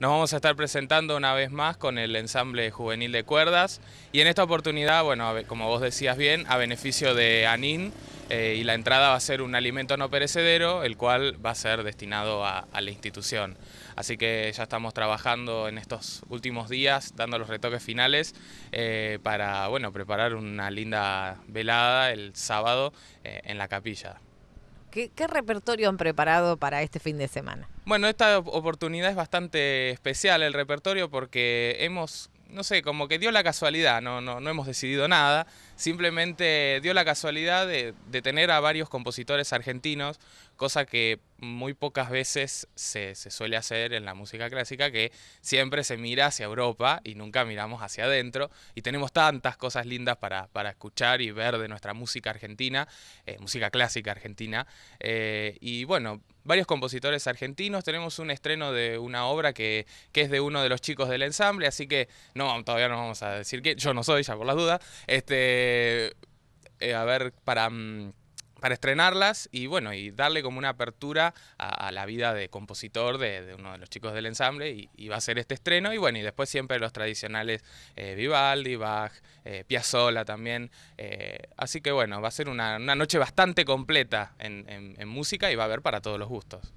Nos vamos a estar presentando una vez más con el ensamble juvenil de cuerdas y en esta oportunidad, bueno, como vos decías bien, a beneficio de ANIN eh, y la entrada va a ser un alimento no perecedero, el cual va a ser destinado a, la institución. Así que ya estamos trabajando en estos últimos días, dando los retoques finales eh, para, bueno, preparar una linda velada el sábado eh, en la capilla. ¿Qué, repertorio han preparado para este fin de semana? Bueno, esta oportunidad es bastante especial el repertorio porque hemos, no sé, como que dio la casualidad, no, no hemos decidido nada. Simplemente dio la casualidad de, tener a varios compositores argentinos, cosa que muy pocas veces se, suele hacer en la música clásica, que siempre se mira hacia Europa y nunca miramos hacia adentro. Y tenemos tantas cosas lindas para, escuchar y ver de nuestra música argentina, eh, música clásica argentina. Eh, y bueno, varios compositores argentinos. Tenemos un estreno de una obra que, que, es de uno de los chicos del ensamble, así que no, todavía no vamos a decir que yo no soy, ya por las dudas. Este, eh, eh, mm, para, estrenarlas y bueno, y darle como una apertura a, la vida de compositor de, uno de los chicos del ensamble y, va a ser este estreno y bueno, y después siempre los tradicionales eh, Vivaldi, Bach, Piazzola Piazzolla también, así que bueno, va a ser una, noche bastante completa en música y va a haber para todos los gustos.